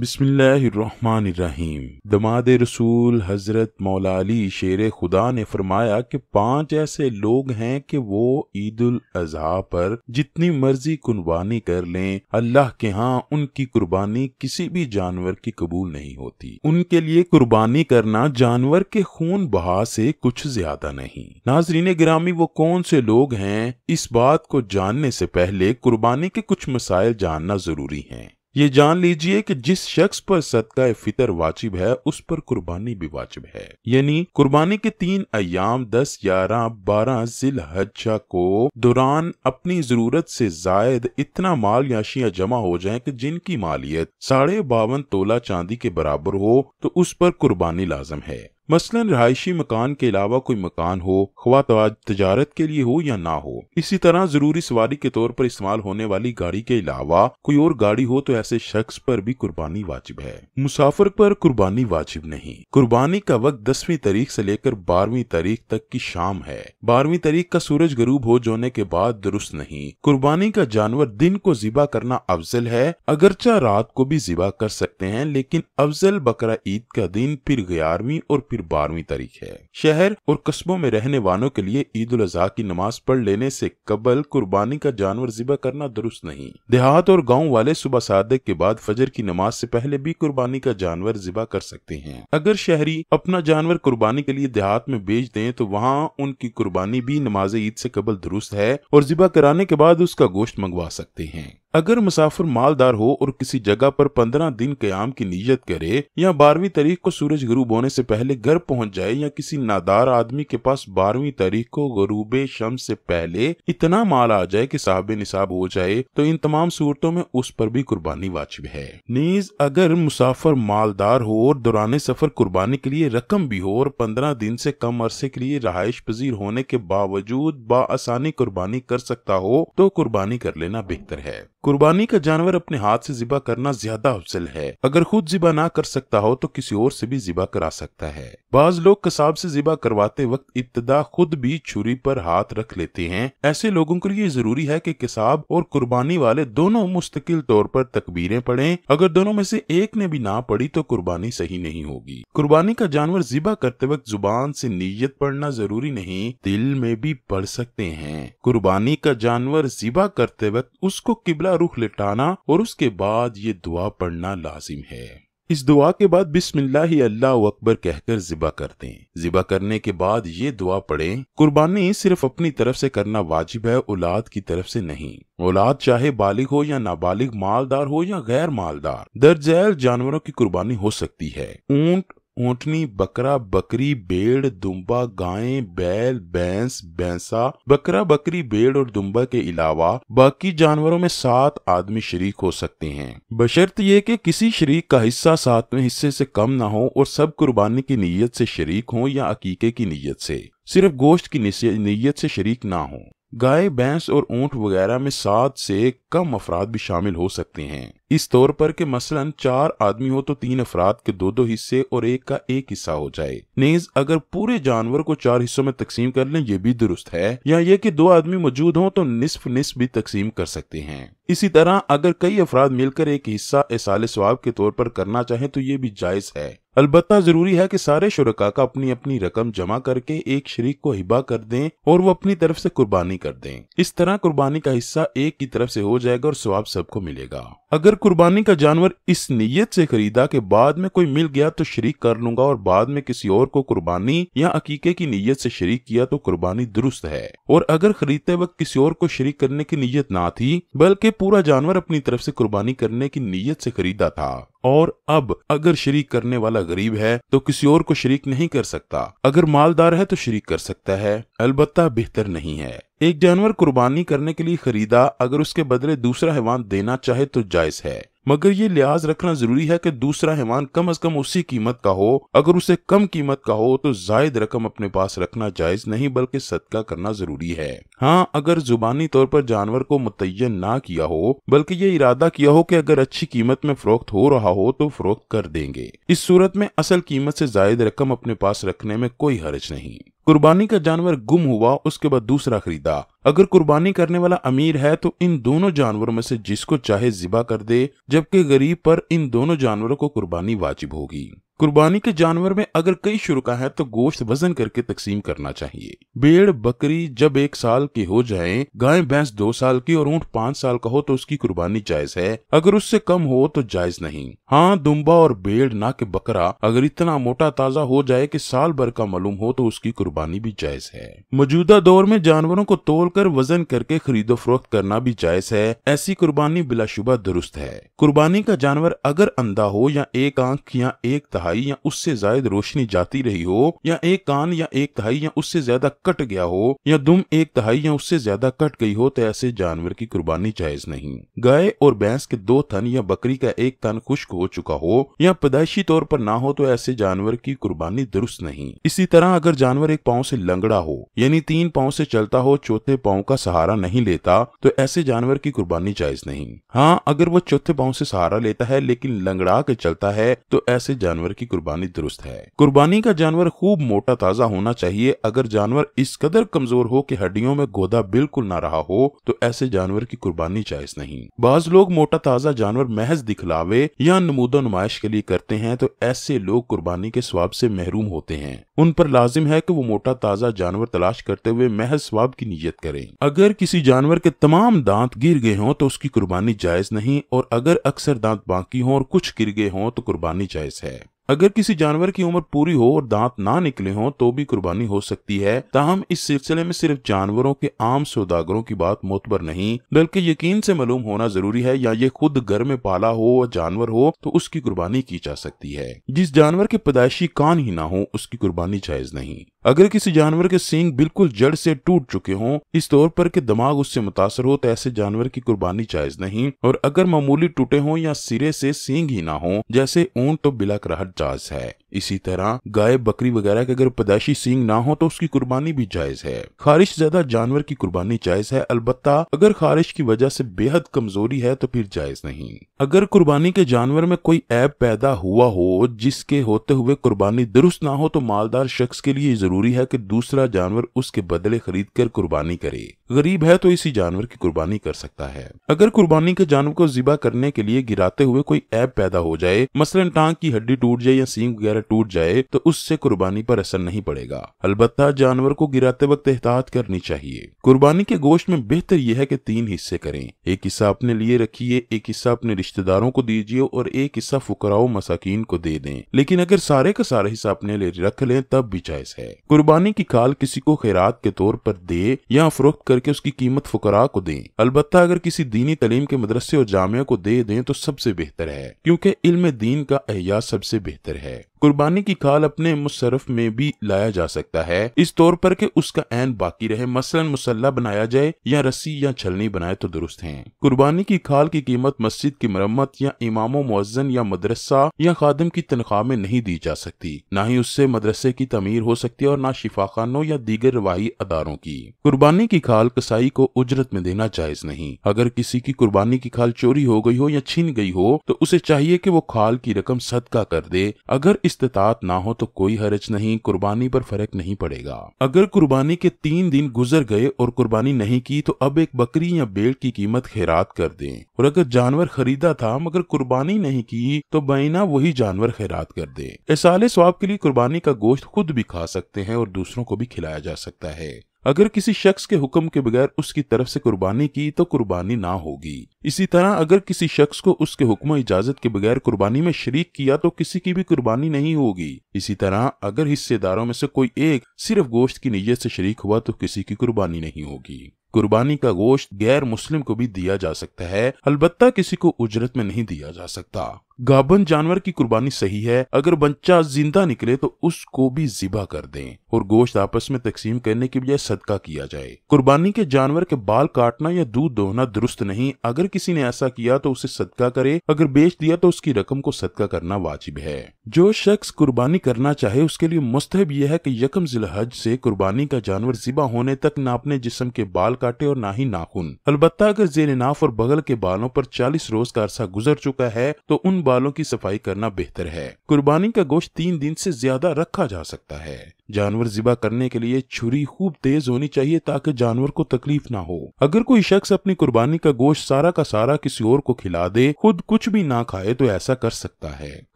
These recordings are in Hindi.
बिस्मिल्लाहिर्रहमानिर्रहीम दमाद रसूल हज़रत मौला अली शेर खुदा ने फरमाया कि पांच ऐसे लोग हैं कि वो ईद उल अजहा पर जितनी मर्जी कुर्बानी कर लें अल्लाह के यहाँ उनकी कुर्बानी किसी भी जानवर की कबूल नहीं होती उनके लिए कुर्बानी करना जानवर के खून बहा से कुछ ज्यादा नहीं नाजरीन ग्रामी वो कौन से लोग हैं इस बात को जानने से पहले कुर्बानी के कुछ मसाइल जानना जरूरी है ये जान लीजिए कि जिस शख्स पर सदका फितर वाजिब है उस पर कुर्बानी भी वाजिब है यानी कुर्बानी के तीन अयाम दस ग्यारह बारह जिल हज्जा को दौरान अपनी जरूरत से जायद इतना माल याशिया जमा हो जाए कि जिनकी मालियत साढ़े बावन तोला चांदी के बराबर हो तो उस पर कुर्बानी लाजम है मसलन रहायशी मकान के अलावा कोई मकान हो खवा तजारत के लिए हो या ना हो इसी तरह जरूरी सवारी के तौर पर इस्तेमाल होने वाली गाड़ी के अलावा कोई और गाड़ी हो तो ऐसे शख्स पर भी कुर्बानी वाजिब है मुसाफिर पर कुर्बानी वाजिब नहीं कुर्बानी का वक्त दसवीं तारीख से लेकर बारहवीं तारीख तक की शाम है बारहवीं तारीख का सूरज गरूब हो जाने के बाद दुरुस्त नहीं कुर्बानी का जानवर दिन को जिबा करना अफजल है अगरचा रात को भी जिबा कर सकते हैं लेकिन अफजल बकरा ईद का दिन फिर ग्यारहवीं और फिर फिर बारहवीं तारीख है शहर और कस्बों में रहने वालों के लिए ईद उल अजहा की नमाज पढ़ लेने से कबल कुर्बानी का जानवर जिबा करना दुरुस्त नहीं देहात और गाँव वाले सुबह सादक के बाद फजर की नमाज से पहले भी कुर्बानी का जानवर जिबा कर सकते हैं अगर शहरी अपना जानवर कुर्बानी के लिए देहात में बेच दें तो वहाँ उनकी कुर्बानी भी नमाज ईद से कबल दुरुस्त है और जिबा कराने के बाद उसका गोश्त मंगवा सकते हैं अगर मुसाफिर मालदार हो और किसी जगह पर पंद्रह दिन क्याम की नीयत करे या बारहवीं तारीख को सूरज गरूब होने से पहले घर पहुंच जाए या किसी नादार आदमी के पास बारहवीं तारीख को गरूब शम से पहले इतना माल आ जाए कि साहब निसाब हो जाए तो इन तमाम सूरतों में उस पर भी कुर्बानी वाजिब है नीज अगर मुसाफिर मालदार हो और दौरान सफर कुर्बानी के लिए रकम भी हो और पंद्रह दिन से कम अरसे के लिए रहायश पजीर होने के बावजूद बासानी कुर्बानी कर सकता हो तो कुर्बानी कर लेना बेहतर है कुर्बानी का जानवर अपने हाथ से जिबा करना ज्यादा अफजल है अगर खुद जिबा ना कर सकता हो तो किसी और से भी जिबा करा सकता है बाज लोग कसाब से जिबा करवाते वक्त इब्तदा खुद भी छुरी पर हाथ रख लेते हैं ऐसे लोगों के लिए जरूरी है कि कसाब और कुर्बानी वाले दोनों मुस्तकिल तौर पर तकबीरें पढ़ें अगर दोनों में से एक ने भी ना पढ़ी तो कुर्बानी सही नहीं होगी कुर्बानी का जानवर जिबा करते वक्त जुबान से नीयत पढ़ना जरूरी नहीं दिल में भी पढ़ सकते हैं कुर्बानी का जानवर जिबा करते वक्त उसको किबला रुख लिटाना और उसके बाद ये दुआ पढ़ना लाजिम है इस दुआ के बाद बिस्मिल्लाह अल्लाह अकबर कहकर जिबा करते हैं जिबा करने के बाद ये दुआ पढ़े कुर्बानी सिर्फ अपनी तरफ से करना वाजिब है औलाद की तरफ से नहीं औलाद चाहे बालिग हो या नाबालिग मालदार हो या गैर मालदार दर्जैल जानवरों की कुर्बानी हो सकती है ऊंट ऊँटनी बकरा बकरी भेड़ दुम्बा गाय बैल भैंस भैंसा बकरा बकरी भेड़ और दुम्बा के अलावा बाकी जानवरों में सात आदमी शरीक हो सकते हैं बशर्त ये कि किसी शरीक का हिस्सा सातवें हिस्से से कम ना हो और सब कुर्बानी की नीयत से शरीक हो या अकीके की नीयत से सिर्फ गोश्त की नीयत से शरीक ना हो गाय भैंस और ऊंट वगैरह में सात से कम अफराद भी शामिल हो सकते हैं इस तौर पर कि मसलन चार आदमी हो तो तीन अफराद के दो दो हिस्से और एक का एक हिस्सा हो जाए नेज अगर पूरे जानवर को चार हिस्सों में तकसीम कर लें यह भी दुरुस्त है या ये कि दो आदमी मौजूद हों तो निसफ निसफ भी तकसीम कर सकते हैं इसी तरह अगर कई अफराद मिलकर एक हिस्सा एसाल स्वाब के तौर पर करना चाहें तो ये भी जायज है अलबत् जरूरी है कि सारे शुरका का अपनी अपनी रकम जमा करके एक शरीक को हिबा कर दें और वो अपनी तरफ से कुर्बानी कर दें इस तरह कुर्बानी का हिस्सा एक की तरफ से हो जाएगा और स्वाब सबको मिलेगा अगर कुर्बानी का जानवर इस नीयत से खरीदा कि बाद में कोई मिल गया तो शरीक कर लूंगा और बाद में किसी और को कुर्बानी या अकीके की नीयत से शरीक किया तो कुर्बानी दुरुस्त है और अगर खरीदते वक्त किसी और को शरीक करने की नीयत ना थी बल्कि पूरा जानवर अपनी तरफ से कुर्बानी करने की नीयत से खरीदा था और अब अगर शरीक करने वाला गरीब है तो किसी और को शरीक नहीं कर सकता अगर मालदार है तो शरीक कर सकता है अलबत्ता बेहतर नहीं है एक जानवर कुर्बानी करने के लिए खरीदा अगर उसके बदले दूसरा हैवान देना चाहे तो जायज है मगर ये लिहाज रखना जरूरी है कि दूसरा हैवान कम अज कम उसी कीमत का हो अगर उसे कम कीमत का हो तो जायद रकम अपने पास रखना जायज नहीं बल्कि सदका करना जरूरी है हाँ अगर जुबानी तौर पर जानवर को मुतयन ना किया हो बल्कि ये इरादा किया हो कि अगर अच्छी कीमत में फरोख्त हो रहा हो तो फरोख्त कर देंगे इस सूरत में असल कीमत से जायद रकम अपने पास रखने में कोई हर्ज नहीं कुर्बानी का जानवर गुम हुआ उसके बाद दूसरा खरीदा अगर कुर्बानी करने वाला अमीर है तो इन दोनों जानवरों में से जिसको चाहे जिबा कर दे जबकि गरीब पर इन दोनों जानवरों को कुर्बानी वाजिब होगी कुर्बानी के जानवर में अगर कई शुरुका है तो गोश्त वजन करके तकसीम करना चाहिए भेड़ बकरी जब एक साल की हो जाए गाय भैंस दो साल की और ऊँट पाँच साल का हो तो उसकी कुर्बानी जायज है अगर उससे कम हो तो जायज नहीं हाँ दुम्बा और भेड़ ना के बकरा अगर इतना मोटा ताजा हो जाए कि साल भर का मालूम हो तो उसकी कुर्बानी भी जायज है मौजूदा दौर में जानवरों को तोल कर वजन करके खरीदो फरोख्त करना भी जायज है ऐसी कुर्बानी बिलाशुबा दुरुस्त है कुर्बानी का जानवर अगर अंधा हो या एक आंख या एक तहा तिहाई या उससे ज्यादा रोशनी जाती रही हो या एक कान या एक तिहाई या उससे ज्यादा कट गया हो या दुम एक तिहाई या उससे ज्यादा कट गई हो तो ऐसे जानवर की कुर्बानी जायज नहीं गाय और भैंस के दो थन या बकरी का एक थन खुश्क हो चुका हो या पैदाइशी तौर पर ना हो तो ऐसे जानवर की कुर्बानी दुरुस्त नहीं इसी तरह अगर जानवर एक पाँव से लंगड़ा हो यानी तीन पाँव से चलता हो चौथे पाँव का सहारा नहीं लेता तो ऐसे जानवर की कुर्बानी जायज नहीं हाँ अगर वो चौथे पाँव से सहारा लेता है लेकिन लंगड़ा के चलता है तो ऐसे जानवर की कुर्बानी दुरुस्त है कुर्बानी का जानवर खूब मोटा ताजा होना चाहिए अगर जानवर इस कदर कमजोर हो कि हड्डियों में गोदा बिल्कुल ना रहा हो तो ऐसे जानवर की कुर्बानी जायज नहीं बाज लोग मोटा ताजा जानवर महज दिखलावे या नमूदो नुमाइश के लिए करते हैं तो ऐसे लोग कुर्बानी के स्वाब से महरूम होते हैं उन पर लाजिम है कि वो मोटा ताजा जानवर तलाश करते हुए महज स्वाब की नीयत करें अगर किसी जानवर के तमाम दांत गिर गए हों तो उसकी कुर्बानी जायज नहीं और अगर अक्सर दांत बाकी हों और कुछ गिर गए हों तो कुर्बानी जायज है अगर किसी जानवर की उम्र पूरी हो और दांत ना निकले हों तो भी कुर्बानी हो सकती है ताहम इस सिलसिले में सिर्फ जानवरों के आम सौदागरों की बात मोतबर नहीं बल्कि यकीन से मालूम होना जरूरी है या ये खुद घर में पाला हो या जानवर हो तो उसकी कुर्बानी की जा सकती है जिस जानवर के पैदाइशी कान ही ना हो उसकी कुर्बानी जायज नहीं अगर किसी जानवर के सींग बिल्कुल जड़ से टूट चुके हों इस तौर पर के दिमाग उससे मुतासर हो तो ऐसे जानवर की कुर्बानी जायज नहीं और अगर मामूली टूटे हों या सिरे से सींग ही ना हो जैसे ऊंट तो बिलाकर does, hey? इसी तरह गाय बकरी वगैरह के अगर पैदाशी सींग ना हो तो उसकी कुर्बानी भी जायज है खारिश ज्यादा जानवर की कुर्बानी जायज है अलबत्ता अगर खारिश की वजह से बेहद कमजोरी है तो फिर जायज नहीं अगर कुर्बानी के जानवर में कोई ऐप पैदा हुआ हो जिसके होते हुए कुर्बानी दुरुस्त ना हो तो मालदार शख्स के लिए जरूरी है कि दूसरा जानवर उसके बदले खरीद कर कुर्बानी करे गरीब है तो इसी जानवर की कुर्बानी कर सकता है अगर कुर्बानी के जानवर को जिबा करने के लिए गिराते हुए कोई ऐप पैदा हो जाए मसलन टांग की हड्डी टूट जाए या सींग वगैरह टूट जाए तो उससे कुर्बानी पर असर नहीं पड़ेगा अलबत्ता जानवर को गिराते वक्त एहतियात करनी चाहिए कुर्बानी के गोश्त में बेहतर यह है कि तीन हिस्से करें एक हिस्सा अपने लिए रखिए एक हिस्सा अपने रिश्तेदारों को दीजिए और एक हिस्सा फुकराओ मसाकिन को दे दें लेकिन अगर सारे का सारा हिस्सा अपने लिए रख लें तब भी जायज है कुर्बानी की खाल किसी को खैरात के तौर पर दे या फरोख्त करके उसकी कीमत फुकरा को दें अलबत्ता अगर किसी दीनी तलीम के मदरसे और जामिया को दे दें तो सबसे बेहतर है क्योंकि इल्म दीन का अहिया सबसे बेहतर है कुर्बानी की खाल अपने मुशरफ में भी लाया जा सकता है इस तौर पर के उसका एन बाकी रहे मसलन मुसल्ला बनाया जाए या रस्सी या छलनी बनाए तो दुरुस्त है कुर्बानी की खाल की कीमत मस्जिद की मरम्मत या इमाम मुजन या मदरसा या खादम की तनख्वाह में नहीं दी जा सकती न ही उससे मदरसे की तमीर हो सकती है और न शिफाखानों या दीगर रवाही अदारों की कुर्बानी की खाल कसाई को उजरत में देना जायज नहीं अगर किसी की कुर्बानी की खाल चोरी हो गई हो या छीन गई हो तो उसे चाहिए की वो खाल की रकम सदका कर दे अगर इस्तात ना हो तो कोई हरज नहीं कुर्बानी पर फर्क नहीं पड़ेगा अगर कुर्बानी के तीन दिन गुजर गए और कुर्बानी नहीं की तो अब एक बकरी या बेड़ की कीमत खैरात कर दें और अगर जानवर खरीदा था मगर कुर्बानी नहीं की तो बैना वही जानवर खैरात कर दे ऐसा स्वाब के लिए कुर्बानी का गोश्त खुद भी खा सकते हैं और दूसरों को भी खिलाया जा सकता है अगर किसी शख्स के हुक्म के बगैर उसकी तरफ से कुर्बानी की तो कुर्बानी ना होगी इसी तरह अगर किसी शख्स को उसके हुक्म इजाजत के बगैर कुर्बानी में शरीक किया तो किसी की भी कुर्बानी नहीं होगी इसी तरह अगर हिस्सेदारों में से कोई एक सिर्फ गोश्त की नीयत से शरीक हुआ तो किसी की कुर्बानी नहीं होगी कुर्बानी का गोश्त गैर मुस्लिम को भी दिया जा सकता है अलबत्ता किसी को उजरत में नहीं दिया जा सकता गाबन जानवर की कुर्बानी सही है अगर बच्चा जिंदा निकले तो उसको भी जिबा कर दें और गोश्त आपस में तकसीम करने की बजाय सदका किया जाए कुर्बानी के जानवर के बाल काटना या दूध दोहना दुरुस्त नहीं अगर किसी ने ऐसा किया तो उसे सदका करे अगर बेच दिया तो उसकी रकम को सदका करना वाजिब है जो शख्स कुर्बानी करना चाहे उसके लिए मुस्तहब यह है की यकम जिलहज से कुर्बानी का जानवर जिबा होने तक ना अपने जिसम के बाल काटे और ना ही नाखून अलबत्ता अगर जेर नाफ और बगल के बालों पर चालीस रोज का अरसा गुजर चुका है तो उन बालों की सफाई करना बेहतर है कुर्बानी का गोश्त तीन दिन से ज्यादा रखा जा सकता है जानवर जिबा करने के लिए छुरी खूब तेज होनी चाहिए ताकि जानवर को तकलीफ ना हो अगर कोई शख्स अपनी कुर्बानी का गोश्त सारा का सारा किसी और को खिला दे खुद कुछ भी ना खाए तो ऐसा कर सकता है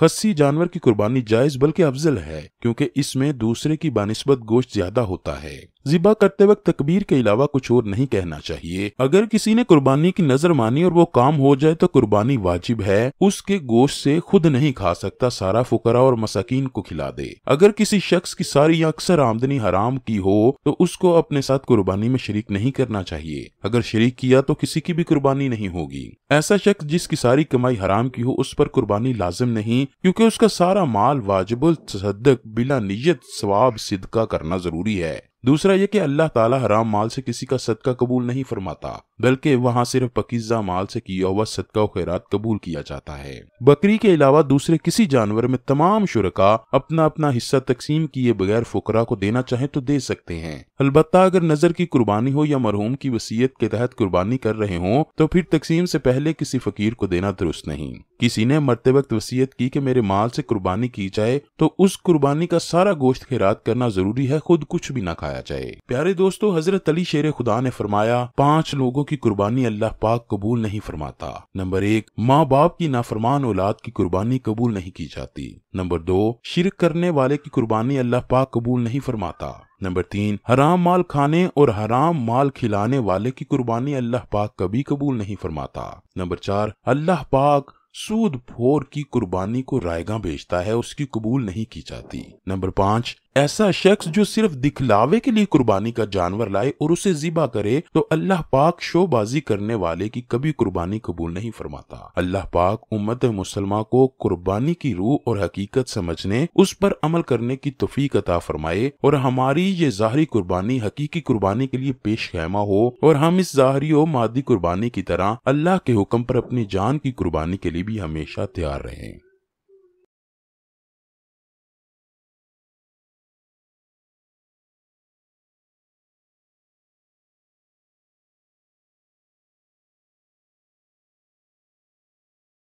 खस्सी जानवर की कुर्बानी जायज बल्कि अफजल है क्योंकि इसमें दूसरे की बानिस्बत गोश्त ज्यादा होता है जिबा करते वक्त तकबीर के अलावा कुछ और नहीं कहना चाहिए अगर किसी ने कुर्बानी की नजर मानी और वो काम हो जाए तो कुर्बानी वाजिब है उसके गोश्त से खुद नहीं खा सकता सारा फुकरा और मसाकिन को खिला दे अगर किसी शख्स की सारी या अक्सर आमदनी हराम की हो तो उसको अपने साथ कुर्बानी में शरीक नहीं करना चाहिए अगर शरीक किया तो किसी की भी कुर्बानी नहीं होगी ऐसा शख्स जिसकी सारी कमाई हराम की हो उस पर कुर्बानी लाजिम नहीं क्यूँकी उसका सारा माल वाजिबुल बिला नियत स्वाब सिदका करना जरूरी है दूसरा ये कि अल्लाह ताला हराम माल से किसी का सदका कबूल नहीं फरमाता बल्कि वहाँ सिर्फ पकीजा माल से किया हुआ सदका खैरात कबूल किया जाता है बकरी के अलावा दूसरे किसी जानवर में तमाम शुरा अपना अपना हिस्सा तकसीम किए बगैर फुकरा को देना चाहे तो दे सकते हैं अलबत्ता अगर नजर की कुर्बानी हो या मरहूम की वसीयत के तहत कुर्बानी कर रहे हों तो फिर तकसीम से पहले किसी फकीर को देना दुरुस्त नहीं किसी ने मरते वक्त वसीयत की कि मेरे माल से कुर्बानी की जाए तो उस कुर्बानी का सारा गोश्त खैरात करना जरूरी है खुद कुछ भी ना खाया जाए प्यारे दोस्तों हजरत अली शेर खुदा ने फरमाया पांच लोगों की कुर्बानी अल्लाह पाक कबूल नहीं फरमाता नंबर एक माँ बाप की नाफरमान औलाद की कुर्बानी कबूल नहीं की जाती नंबर दो शिरक करने वाले की कुर्बानी अल्लाह पाक कबूल नहीं फरमाता नंबर तीन हराम माल खाने और हराम माल खिलाने वाले की कुर्बानी अल्लाह पाक कभी कबूल नहीं फरमाता नंबर चार अल्लाह पाक सूद फोर की कुर्बानी को रायगा बेचता है उसकी कबूल नहीं की जाती नंबर पांच ऐसा शख्स जो सिर्फ दिखलावे के लिए कुर्बानी का जानवर लाए और उसे जिबा करे तो अल्लाह पाक शोबाजी करने वाले की कभी कुर्बानी कबूल नहीं फरमाता अल्लाह पाक उम्मत मुसलमा को कुर्बानी की रूह और हकीकत समझने उस पर अमल करने की तोफीक अता फरमाए और हमारी ये जाहरी कुर्बानी हकीकी कुर्बानी के लिए पेश खैमा हो और हम इस जाहरी और मादी कुर्बानी की तरह अल्लाह के हुक्म पर अपनी जान की कुर्बानी के लिए भी हमेशा तैयार रहें